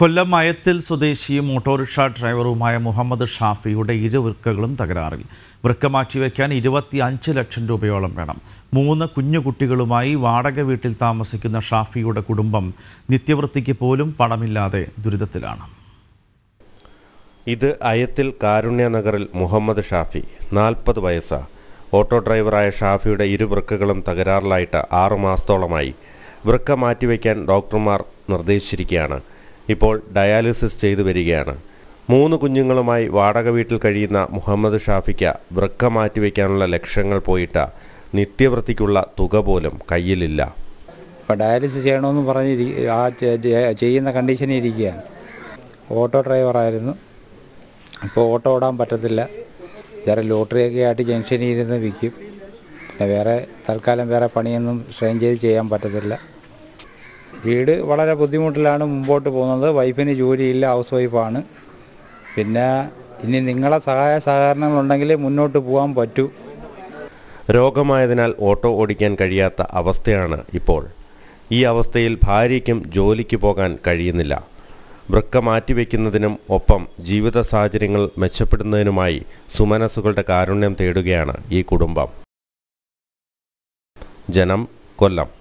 കൊല്ലം മയത്തിൽ സ്വദേശിയും ഓട്ടോറിക്ഷ ഡ്രൈവറുമായ മുഹമ്മദ് ഷാഫിയുടെ ഇരു വൃക്കകളും തകരാറിൽ വൃക്ക മാറ്റിവെക്കാൻ ഇരുപത്തി അഞ്ച് ലക്ഷം രൂപയോളം വേണം മൂന്ന് കുഞ്ഞു കുട്ടികളുമായി വാടക വീട്ടിൽ താമസിക്കുന്ന ഷാഫിയുടെ കുടുംബം നിത്യവൃത്തിക്ക് പോലും പണമില്ലാതെ ദുരിതത്തിലാണ് ഇത് അയത്തിൽ കാരുണ്യനഗറിൽ മുഹമ്മദ് ഷാഫി നാൽപ്പത് വയസ്സാ ഓട്ടോ ഡ്രൈവറായ ഷാഫിയുടെ ഇരു വൃക്കകളും തകരാറിലായിട്ട് ആറുമാസത്തോളമായി വൃക്ക മാറ്റിവെക്കാൻ ഡോക്ടർമാർ നിർദ്ദേശിച്ചിരിക്കുകയാണ് ഇപ്പോൾ ഡയാലിസിസ് ചെയ്തു വരികയാണ് മൂന്ന് കുഞ്ഞുങ്ങളുമായി വാടക വീട്ടിൽ കഴിയുന്ന മുഹമ്മദ് ഷാഫിക്ക വൃക്ക മാറ്റിവെക്കാനുള്ള ലക്ഷ്യങ്ങൾ പോയിട്ട നിത്യവൃത്തിക്കുള്ള തുക പോലും കയ്യിലില്ല ഡയാലിസിസ് ചെയ്യണമെന്ന് പറഞ്ഞ് ആ ചെയ്യുന്ന കണ്ടീഷനിൽ ഇരിക്കുകയാണ് ഓട്ടോ ഡ്രൈവറായിരുന്നു ഇപ്പോൾ ഓട്ടോ ഓടാൻ പറ്റത്തില്ല ചില ലോട്ടറിയൊക്കെ ആയിട്ട് ജംഗ്ഷനിൽ ഇരുന്ന് വിൽക്കും വേറെ തൽക്കാലം വേറെ പണിയൊന്നും സ്ട്രെയിൻ ചെയ്ത് ചെയ്യാൻ പറ്റത്തില്ല വീട് വളരെ ബുദ്ധിമുട്ടിലാണ് മുമ്പോട്ട് പോകുന്നത് വൈഫിന് ജോലിയില്ല ഹൗസ് വൈഫാണ് പിന്നെ ഇനി നിങ്ങളെ സഹായ സഹകരണങ്ങളുണ്ടെങ്കിൽ മുന്നോട്ട് പോകാൻ പറ്റൂ രോഗമായതിനാൽ ഓട്ടോ ഓടിക്കാൻ കഴിയാത്ത അവസ്ഥയാണ് ഇപ്പോൾ ഈ അവസ്ഥയിൽ ഭാര്യയ്ക്കും ജോലിക്ക് പോകാൻ കഴിയുന്നില്ല വൃക്ക മാറ്റിവെക്കുന്നതിനും ഒപ്പം ജീവിത സാഹചര്യങ്ങൾ മെച്ചപ്പെടുന്നതിനുമായി സുമനസ്സുകളുടെ കാരുണ്യം തേടുകയാണ് ഈ കുടുംബം ജനം കൊല്ലം